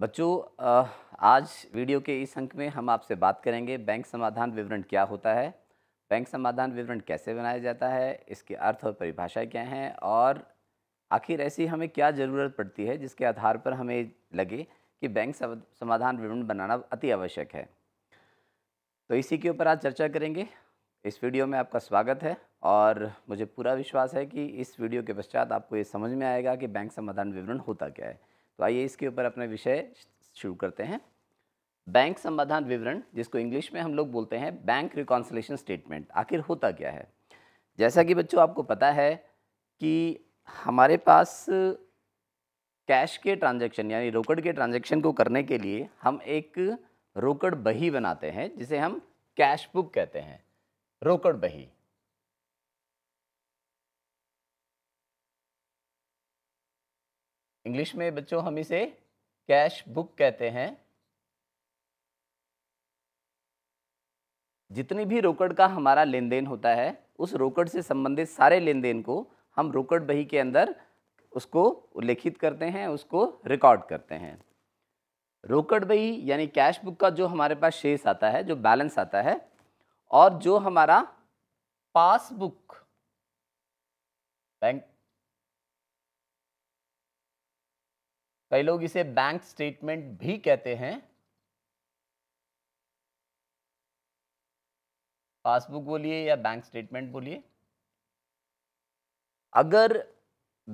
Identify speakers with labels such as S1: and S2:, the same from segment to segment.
S1: बच्चों आज वीडियो के इस अंक में हम आपसे बात करेंगे बैंक समाधान विवरण क्या होता है बैंक समाधान विवरण कैसे बनाया जाता है इसके अर्थ और परिभाषाएं क्या हैं और आखिर ऐसी हमें क्या ज़रूरत पड़ती है जिसके आधार पर हमें लगे कि बैंक समाधान विवरण बनाना अति आवश्यक है तो इसी के ऊपर आज चर्चा करेंगे इस वीडियो में आपका स्वागत है और मुझे पूरा विश्वास है कि इस वीडियो के पश्चात आपको ये समझ में आएगा कि बैंक समाधान विवरण होता क्या है तो आइए इसके ऊपर अपना विषय शुरू करते हैं बैंक समाधान विवरण जिसको इंग्लिश में हम लोग बोलते हैं बैंक रिकॉन्सलेशन स्टेटमेंट आखिर होता क्या है जैसा कि बच्चों आपको पता है कि हमारे पास कैश के ट्रांजैक्शन यानी रोकड़ के ट्रांजैक्शन को करने के लिए हम एक रोकड़ बही बनाते हैं जिसे हम कैश बुक कहते हैं रोकड़ बही इंग्लिश में बच्चों हम इसे कैश बुक कहते हैं जितनी भी रोकड़ का हमारा लेन देन होता है उस रोकड़ से संबंधित सारे लेन देन को हम रोकड़ बही के अंदर उसको उल्लेखित करते हैं उसको रिकॉर्ड करते हैं रोकड़ बही यानी कैश बुक का जो हमारे पास शेष आता है जो बैलेंस आता है और जो हमारा पासबुक बैंक कई लोग इसे बैंक स्टेटमेंट भी कहते हैं पासबुक बोलिए या बैंक स्टेटमेंट बोलिए अगर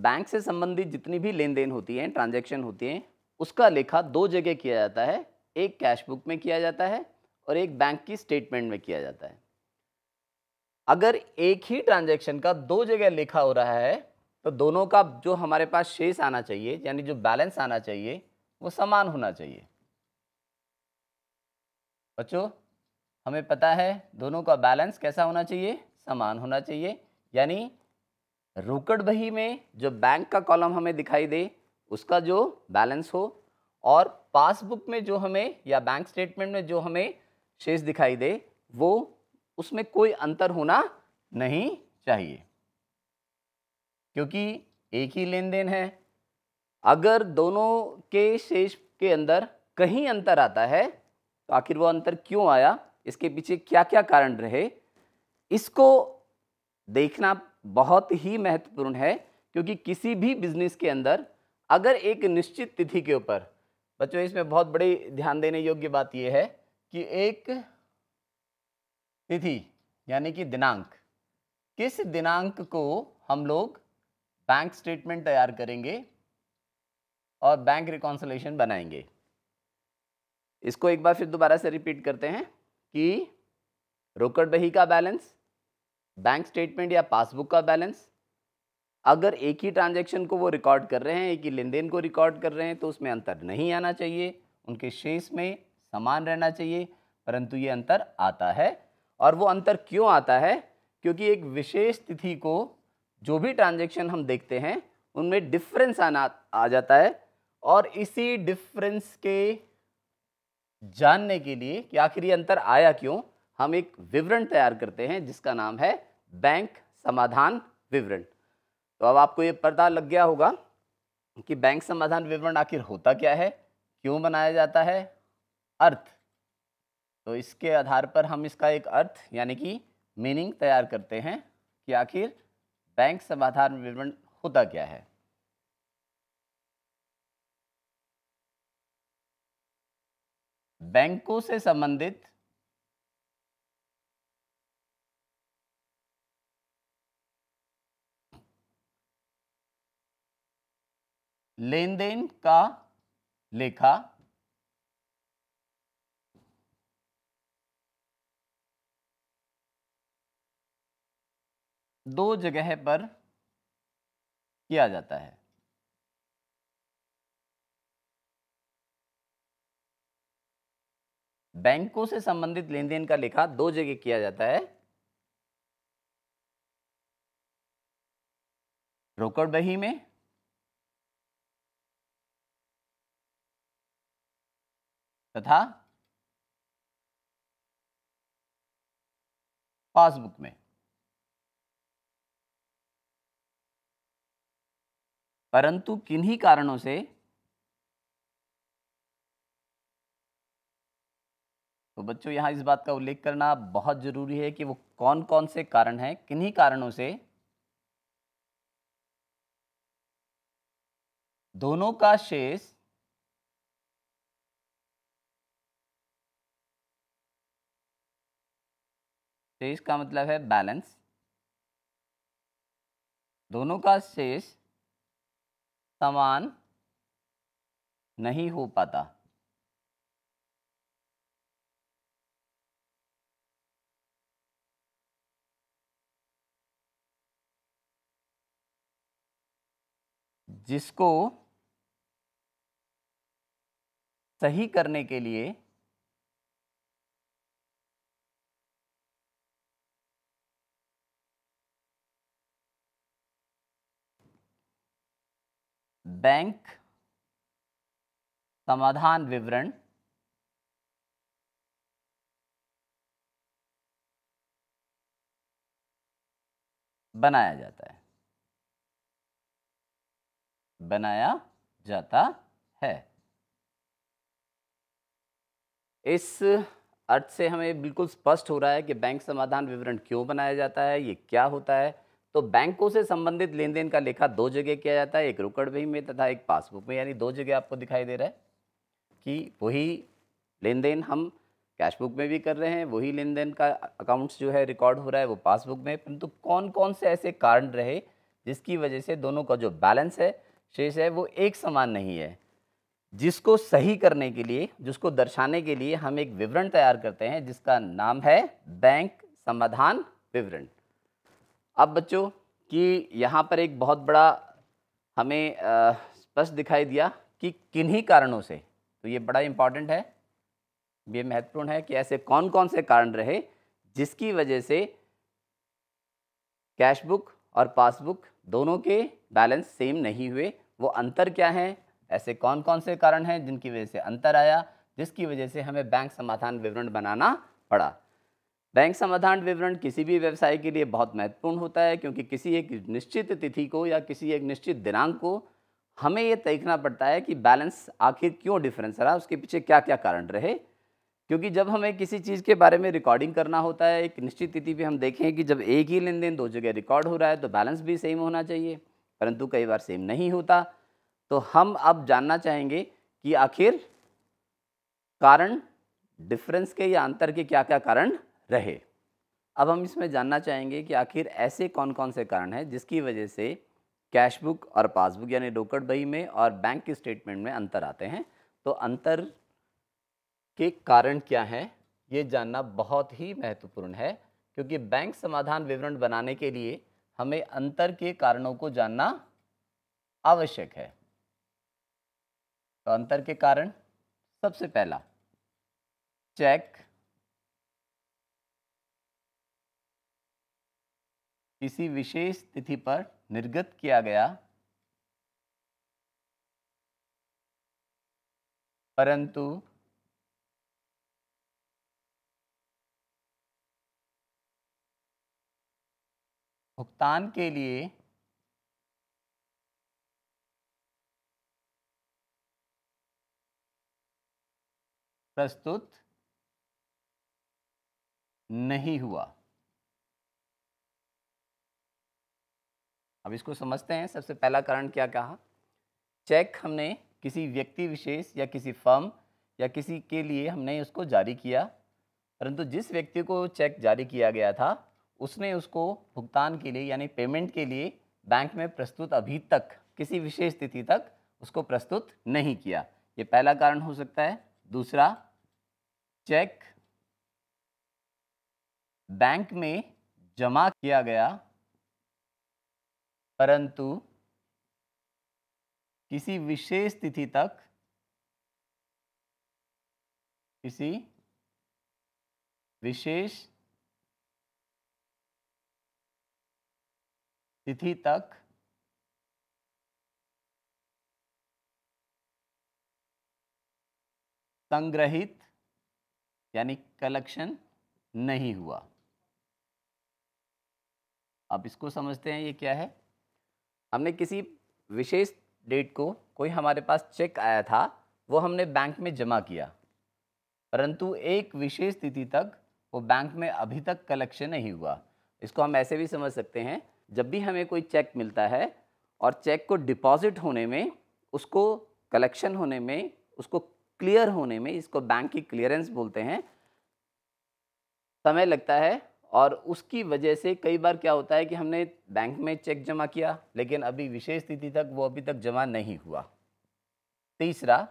S1: बैंक से संबंधित जितनी भी लेन देन होती है ट्रांजैक्शन होती है उसका लेखा दो जगह किया जाता है एक कैश बुक में किया जाता है और एक बैंक की स्टेटमेंट में किया जाता है अगर एक ही ट्रांजैक्शन का दो जगह लेखा हो रहा है तो दोनों का जो हमारे पास शेष आना चाहिए यानी जो बैलेंस आना चाहिए वो समान होना चाहिए बच्चों हमें पता है दोनों का बैलेंस कैसा होना चाहिए समान होना चाहिए यानी रोकड़ बही में जो बैंक का कॉलम हमें दिखाई दे उसका जो बैलेंस हो और पासबुक में जो हमें या बैंक स्टेटमेंट में जो हमें शेष दिखाई दे वो उसमें कोई अंतर होना नहीं चाहिए क्योंकि एक ही लेन देन है अगर दोनों के शेष के अंदर कहीं अंतर आता है तो आखिर वो अंतर क्यों आया इसके पीछे क्या क्या कारण रहे इसको देखना बहुत ही महत्वपूर्ण है क्योंकि किसी भी बिजनेस के अंदर अगर एक निश्चित तिथि के ऊपर बच्चों इसमें बहुत बड़ी ध्यान देने योग्य बात यह है कि एक तिथि यानी कि दिनांक किस दिनांक को हम लोग बैंक स्टेटमेंट तैयार करेंगे और बैंक रिकॉन्सलेशन बनाएंगे इसको एक बार फिर दोबारा से रिपीट करते हैं कि रोकड़ बही का बैलेंस बैंक स्टेटमेंट या पासबुक का बैलेंस अगर एक ही ट्रांजैक्शन को वो रिकॉर्ड कर रहे हैं एक ही लेन देन को रिकॉर्ड कर रहे हैं तो उसमें अंतर नहीं आना चाहिए उनके शेष में समान रहना चाहिए परंतु ये अंतर आता है और वो अंतर क्यों आता है क्योंकि एक विशेष तिथि को जो भी ट्रांजेक्शन हम देखते हैं उनमें डिफरेंस आना आ जाता है और इसी डिफरेंस के जानने के लिए कि आखिर ये अंतर आया क्यों हम एक विवरण तैयार करते हैं जिसका नाम है बैंक समाधान विवरण तो अब आपको ये पता लग गया होगा कि बैंक समाधान विवरण आखिर होता क्या है क्यों बनाया जाता है अर्थ तो इसके आधार पर हम इसका एक अर्थ यानी कि मीनिंग तैयार करते हैं कि आखिर बैंक समाधान विवरण होता क्या है बैंकों से संबंधित लेन देन का लेखा दो जगह पर किया जाता है बैंकों से संबंधित लेन देन का लेखा दो जगह किया जाता है रोकड़ बही में तथा पासबुक में परंतु किन्हीं कारणों से तो बच्चों यहां इस बात का उल्लेख करना बहुत ज़रूरी है कि वो कौन कौन से कारण हैं किन्हीं कारणों से दोनों का शेष शेष का मतलब है बैलेंस दोनों का शेष समान नहीं हो पाता जिसको सही करने के लिए बैंक समाधान विवरण बनाया जाता है बनाया जाता है इस अर्थ से हमें बिल्कुल स्पष्ट हो रहा है कि बैंक समाधान विवरण क्यों बनाया जाता है ये क्या होता है तो बैंकों से संबंधित लेन देन का लेखा दो जगह किया जाता है एक रुकड़ भी में तथा एक पासबुक में यानी दो जगह आपको दिखाई दे रहा है कि वही लेन देन हम कैशबुक में भी कर रहे हैं वही लेन देन का अकाउंट्स जो है रिकॉर्ड हो रहा है वो पासबुक में परंतु कौन कौन से ऐसे कारण रहे जिसकी वजह से दोनों का जो बैलेंस है शेष है वो एक समान नहीं है जिसको सही करने के लिए जिसको दर्शाने के लिए हम एक विवरण तैयार करते हैं जिसका नाम है बैंक समाधान विवरण अब बच्चों कि यहाँ पर एक बहुत बड़ा हमें स्पष्ट दिखाई दिया कि किन्हीं कारणों से तो ये बड़ा इम्पॉर्टेंट है ये महत्वपूर्ण है कि ऐसे कौन कौन से कारण रहे जिसकी वजह से कैशबुक और पासबुक दोनों के बैलेंस सेम नहीं हुए वो अंतर क्या हैं ऐसे कौन कौन से कारण हैं जिनकी वजह से अंतर आया जिसकी वजह से हमें बैंक समाधान विवरण बनाना पड़ा बैंक समाधान विवरण किसी भी व्यवसाय के लिए बहुत महत्वपूर्ण होता है क्योंकि किसी एक निश्चित तिथि को या किसी एक निश्चित दिनांक को हमें यह देखना पड़ता है कि बैलेंस आखिर क्यों डिफरेंस रहा उसके पीछे क्या क्या कारण रहे क्योंकि जब हमें किसी चीज़ के बारे में रिकॉर्डिंग करना होता है एक निश्चित तिथि पर हम देखें कि जब एक ही लेन देन दो जगह रिकॉर्ड हो रहा है तो बैलेंस भी सेम होना चाहिए परंतु कई बार सेम नहीं होता तो हम अब जानना चाहेंगे कि आखिर कारण डिफरेंस के या अंतर के क्या क्या कारण रहे अब हम इसमें जानना चाहेंगे कि आखिर ऐसे कौन कौन से कारण हैं जिसकी वजह से कैशबुक और पासबुक यानी रोकड़ बही में और बैंक के स्टेटमेंट में अंतर आते हैं तो अंतर के कारण क्या हैं ये जानना बहुत ही महत्वपूर्ण है क्योंकि बैंक समाधान विवरण बनाने के लिए हमें अंतर के कारणों को जानना आवश्यक है तो अंतर के कारण सबसे पहला चेक किसी विशेष तिथि पर निर्गत किया गया परंतु भुगतान के लिए प्रस्तुत नहीं हुआ अब इसको समझते हैं सबसे पहला कारण क्या कहा चेक हमने किसी व्यक्ति विशेष या किसी फर्म या किसी के लिए हमने उसको जारी किया परंतु जिस व्यक्ति को चेक जारी किया गया था उसने उसको भुगतान के लिए यानी पेमेंट के लिए बैंक में प्रस्तुत अभी तक किसी विशेष तिथि तक उसको प्रस्तुत नहीं किया ये पहला कारण हो सकता है दूसरा चेक बैंक में जमा किया गया परंतु किसी विशेष तिथि तक किसी विशेष तिथि तक संग्रहित यानी कलेक्शन नहीं हुआ आप इसको समझते हैं ये क्या है हमने किसी विशेष डेट को कोई हमारे पास चेक आया था वो हमने बैंक में जमा किया परंतु एक विशेष तिथि तक वो बैंक में अभी तक कलेक्शन नहीं हुआ इसको हम ऐसे भी समझ सकते हैं जब भी हमें कोई चेक मिलता है और चेक को डिपॉजिट होने में उसको कलेक्शन होने में उसको क्लियर होने में इसको बैंक की क्लियरेंस बोलते हैं समय लगता है और उसकी वजह से कई बार क्या होता है कि हमने बैंक में चेक जमा किया लेकिन अभी विशेष तिथि तक वो अभी तक जमा नहीं हुआ तीसरा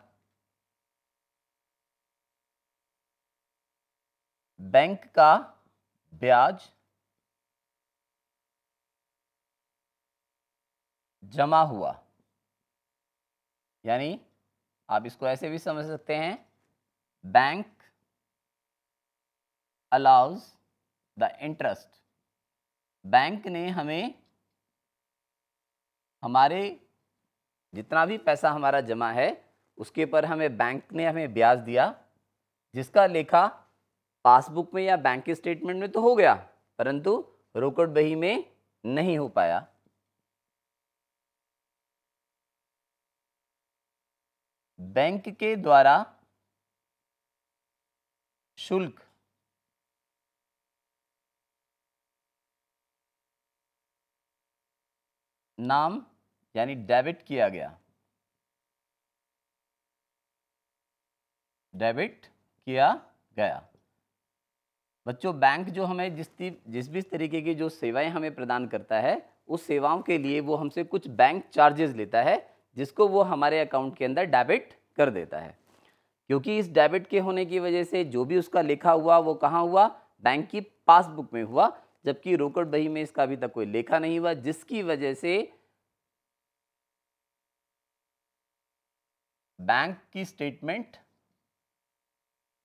S1: बैंक का ब्याज जमा हुआ यानी आप इसको ऐसे भी समझ सकते हैं bank allows the interest bank ने हमें हमारे जितना भी पैसा हमारा जमा है उसके पर हमें बैंक ने हमें ब्याज दिया जिसका लेखा पासबुक में या बैंक के स्टेटमेंट में तो हो गया परंतु रोकड़ बही में नहीं हो पाया बैंक के द्वारा शुल्क नाम यानी डेबिट किया गया डेबिट किया गया बच्चों बैंक जो हमें जिस जिस भी तरीके की जो सेवाएं हमें प्रदान करता है उस सेवाओं के लिए वो हमसे कुछ बैंक चार्जेस लेता है जिसको वो हमारे अकाउंट के अंदर डेबिट कर देता है क्योंकि इस डेबिट के होने की वजह से जो भी उसका लिखा हुआ वो कहाँ हुआ बैंक की पासबुक में हुआ जबकि रोकड़ बही में इसका अभी तक कोई लेखा नहीं हुआ जिसकी वजह से बैंक की स्टेटमेंट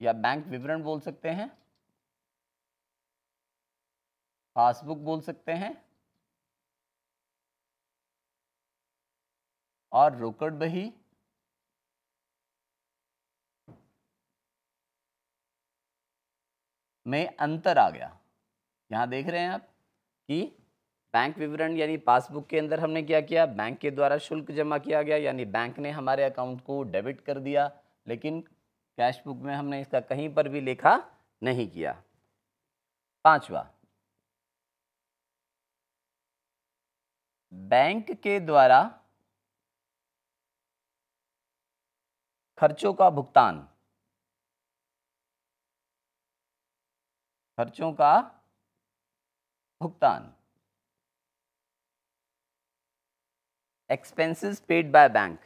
S1: या बैंक विवरण बोल सकते हैं पासबुक बोल सकते हैं और रोकड़ बही में अंतर आ गया यहाँ देख रहे हैं आप कि बैंक विवरण यानी पासबुक के अंदर हमने क्या किया बैंक के द्वारा शुल्क जमा किया गया यानी बैंक ने हमारे अकाउंट को डेबिट कर दिया लेकिन कैश बुक में हमने इसका कहीं पर भी लेखा नहीं किया पांचवा बैंक के द्वारा खर्चों का भुगतान खर्चों का भुगतान एक्सपेंसेस पेड बाय बैंक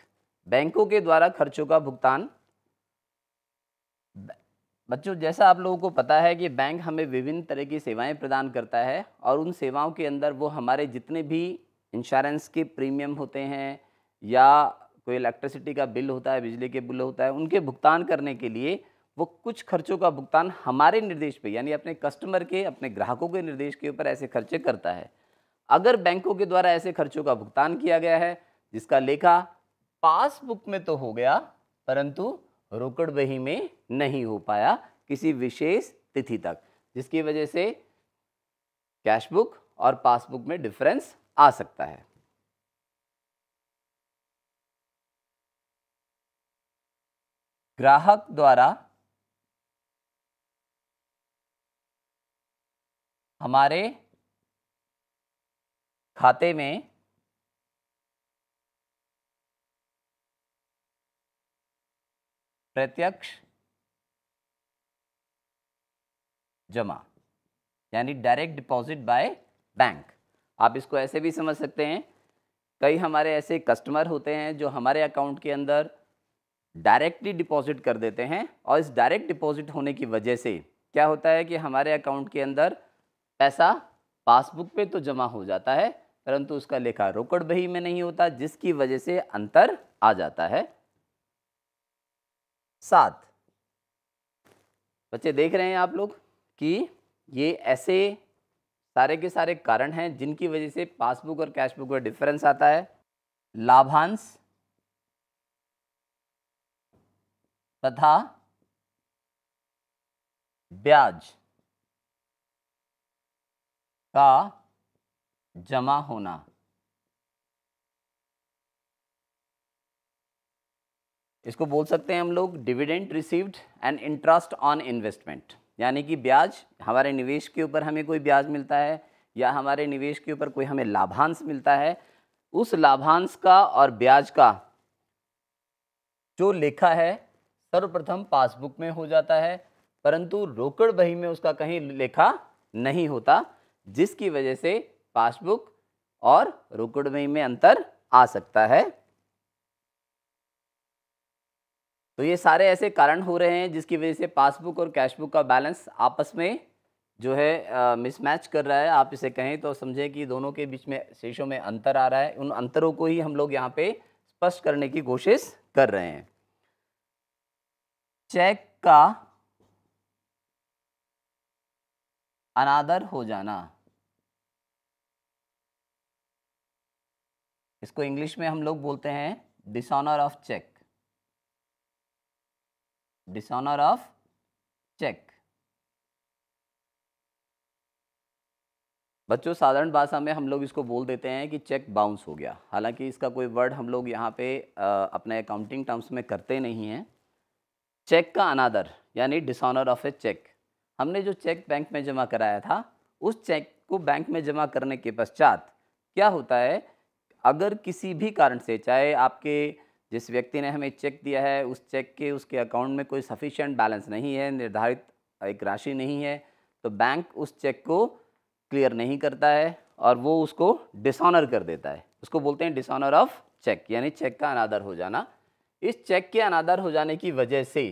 S1: बैंकों के द्वारा खर्चों का भुगतान बच्चों जैसा आप लोगों को पता है कि बैंक हमें विभिन्न तरह की सेवाएं प्रदान करता है और उन सेवाओं के अंदर वो हमारे जितने भी इंश्योरेंस के प्रीमियम होते हैं या कोई इलेक्ट्रिसिटी का बिल होता है बिजली के बिल होता है उनके भुगतान करने के लिए वो कुछ खर्चों का भुगतान हमारे निर्देश पे यानी अपने कस्टमर के अपने ग्राहकों के निर्देश के ऊपर ऐसे खर्चे करता है अगर बैंकों के द्वारा ऐसे खर्चों का भुगतान किया गया है जिसका लेखा पासबुक में तो हो गया परंतु रोकड़ बही में नहीं हो पाया किसी विशेष तिथि तक जिसकी वजह से कैशबुक और पासबुक में डिफरेंस आ सकता है ग्राहक द्वारा हमारे खाते में प्रत्यक्ष जमा यानी डायरेक्ट डिपॉजिट बाय बैंक आप इसको ऐसे भी समझ सकते हैं कई हमारे ऐसे कस्टमर होते हैं जो हमारे अकाउंट के अंदर डायरेक्टली डिपॉजिट कर देते हैं और इस डायरेक्ट डिपॉजिट होने की वजह से क्या होता है कि हमारे अकाउंट के अंदर पैसा पासबुक पे तो जमा हो जाता है परंतु उसका लेखा रोकड़ बही में नहीं होता जिसकी वजह से अंतर आ जाता है सात बच्चे देख रहे हैं आप लोग कि ये ऐसे सारे के सारे कारण हैं जिनकी वजह से पासबुक और कैशबुक में डिफरेंस आता है लाभांश तथा ब्याज का जमा होना इसको बोल सकते हैं हम लोग dividend received and interest on investment यानी कि ब्याज हमारे निवेश के ऊपर हमें कोई ब्याज मिलता है या हमारे निवेश के ऊपर कोई हमें लाभांश मिलता है उस लाभांश का और ब्याज का जो लेखा है सर्वप्रथम पासबुक में हो जाता है परंतु रोकड़ बही में उसका कहीं लेखा नहीं होता जिसकी वजह से पासबुक और रुकड़मई में अंतर आ सकता है तो ये सारे ऐसे कारण हो रहे हैं जिसकी वजह से पासबुक और कैशबुक का बैलेंस आपस में जो है मिसमैच कर रहा है आप इसे कहें तो समझें कि दोनों के बीच में शेषों में अंतर आ रहा है उन अंतरों को ही हम लोग यहाँ पे स्पष्ट करने की कोशिश कर रहे हैं चेक का अनादर हो जाना इसको इंग्लिश में हम लोग बोलते हैं dishonour of cheque dishonour of cheque बच्चों साधारण भाषा में हम लोग इसको बोल देते हैं कि चेक बाउंस हो गया हालांकि इसका कोई वर्ड हम लोग यहाँ पे अपने अकाउंटिंग टर्म्स में करते नहीं हैं चेक का अनादर यानी डिसऑनर ऑफ ए चेक हमने जो चेक बैंक में जमा कराया था उस चेक को बैंक में जमा करने के पश्चात क्या होता है अगर किसी भी कारण से चाहे आपके जिस व्यक्ति ने हमें चेक दिया है उस चेक के उसके अकाउंट में कोई सफिशेंट बैलेंस नहीं है निर्धारित एक राशि नहीं है तो बैंक उस चेक को क्लियर नहीं करता है और वो उसको डिसऑनर कर देता है उसको बोलते हैं डिसऑनर ऑफ चेक यानी चेक का अनादर हो जाना इस चेक के अनादर हो जाने की वजह से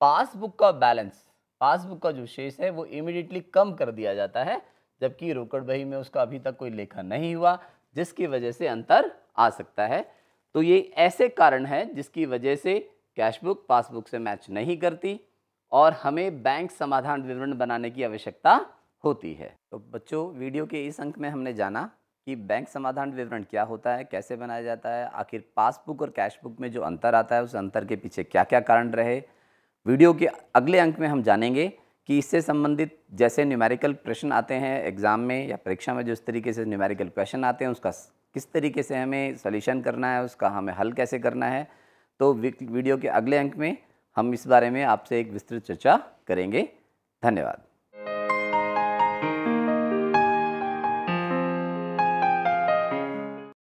S1: पासबुक का बैलेंस पासबुक का जो शेष है वो इमिडिएटली कम कर दिया जाता है जबकि रोकड़ बही में उसका अभी तक कोई लेखा नहीं हुआ जिसकी वजह से अंतर आ सकता है तो ये ऐसे कारण हैं जिसकी वजह से कैशबुक पासबुक से मैच नहीं करती और हमें बैंक समाधान विवरण बनाने की आवश्यकता होती है तो बच्चों वीडियो के इस अंक में हमने जाना कि बैंक समाधान विवरण क्या होता है कैसे बनाया जाता है आखिर पासबुक और कैशबुक में जो अंतर आता है उस अंतर के पीछे क्या क्या कारण रहे वीडियो के अगले अंक में हम जानेंगे कि इससे संबंधित जैसे न्यूमेरिकल प्रश्न आते हैं एग्ज़ाम में या परीक्षा में जिस तरीके से न्यूमेरिकल क्वेश्चन आते हैं उसका किस तरीके से हमें सोल्यूशन करना है उसका हमें हल कैसे करना है तो वीडियो के अगले अंक में हम इस बारे में आपसे एक विस्तृत चर्चा करेंगे धन्यवाद